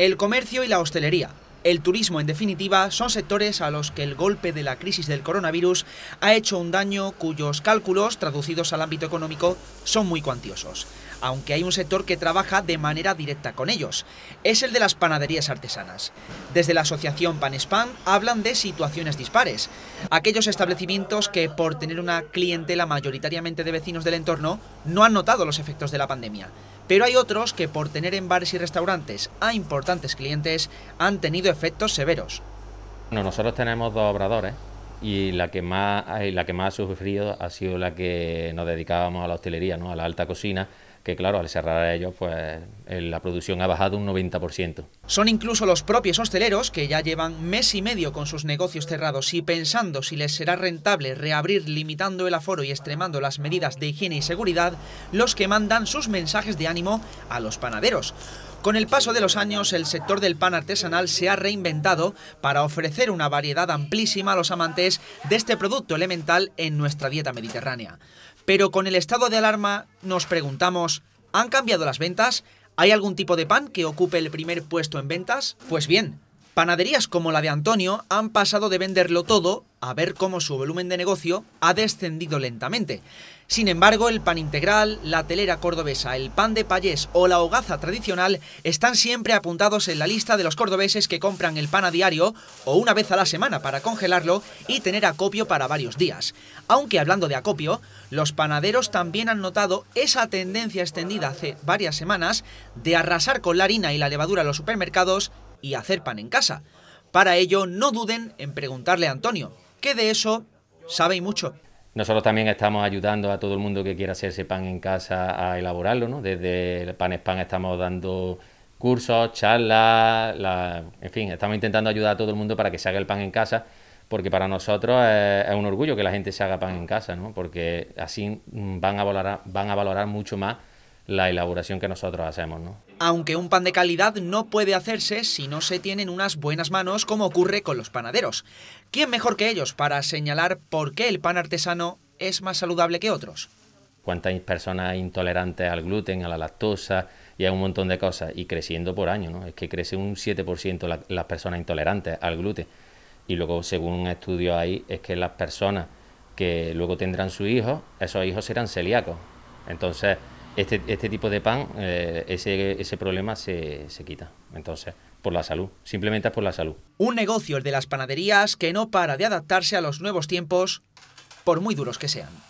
El comercio y la hostelería, el turismo, en definitiva, son sectores a los que el golpe de la crisis del coronavirus ha hecho un daño cuyos cálculos, traducidos al ámbito económico, son muy cuantiosos, aunque hay un sector que trabaja de manera directa con ellos. Es el de las panaderías artesanas. Desde la asociación Panespan hablan de situaciones dispares. Aquellos establecimientos que, por tener una clientela mayoritariamente de vecinos del entorno, no han notado los efectos de la pandemia, pero hay otros que por tener en bares y restaurantes a importantes clientes han tenido efectos severos. Bueno, nosotros tenemos dos obradores y la que más la que más ha sufrido ha sido la que nos dedicábamos a la hostelería, ¿no? a la alta cocina que claro, al cerrar ellos, pues la producción ha bajado un 90%. Son incluso los propios hosteleros que ya llevan mes y medio con sus negocios cerrados y pensando si les será rentable reabrir limitando el aforo y extremando las medidas de higiene y seguridad, los que mandan sus mensajes de ánimo a los panaderos. Con el paso de los años, el sector del pan artesanal se ha reinventado para ofrecer una variedad amplísima a los amantes de este producto elemental en nuestra dieta mediterránea. Pero con el estado de alarma nos preguntamos, ¿han cambiado las ventas? ¿Hay algún tipo de pan que ocupe el primer puesto en ventas? Pues bien, panaderías como la de Antonio han pasado de venderlo todo a ver cómo su volumen de negocio ha descendido lentamente. Sin embargo, el pan integral, la telera cordobesa, el pan de payés o la hogaza tradicional están siempre apuntados en la lista de los cordobeses que compran el pan a diario o una vez a la semana para congelarlo y tener acopio para varios días. Aunque hablando de acopio, los panaderos también han notado esa tendencia extendida hace varias semanas de arrasar con la harina y la levadura a los supermercados y hacer pan en casa. Para ello, no duden en preguntarle a Antonio, que de eso sabéis mucho. Nosotros también estamos ayudando a todo el mundo que quiera hacerse pan en casa a elaborarlo, ¿no? Desde el Pan pan estamos dando cursos, charlas, en fin, estamos intentando ayudar a todo el mundo para que se haga el pan en casa, porque para nosotros es, un orgullo que la gente se haga pan en casa, ¿no? Porque así van a, valorar, van a valorar mucho más la elaboración que nosotros hacemos. ¿no? Aunque un pan de calidad no puede hacerse si no se tienen unas buenas manos como ocurre con los panaderos. ¿Quién mejor que ellos para señalar por qué el pan artesano es más saludable que otros? cuántas personas intolerantes al gluten, a la lactosa y a un montón de cosas, y creciendo por año, ¿no? Es que crece un 7% las personas intolerantes al gluten. Y luego, según un estudio ahí, es que las personas que luego tendrán su hijo esos hijos serán celíacos. Entonces, este, este, tipo de pan, eh, ese, problema se, se quita. Entonces, por la salud, simplemente es por la salud. Un negocio, el de las panaderías, que no para de adaptarse a los nuevos tiempos, por muy duros que sean.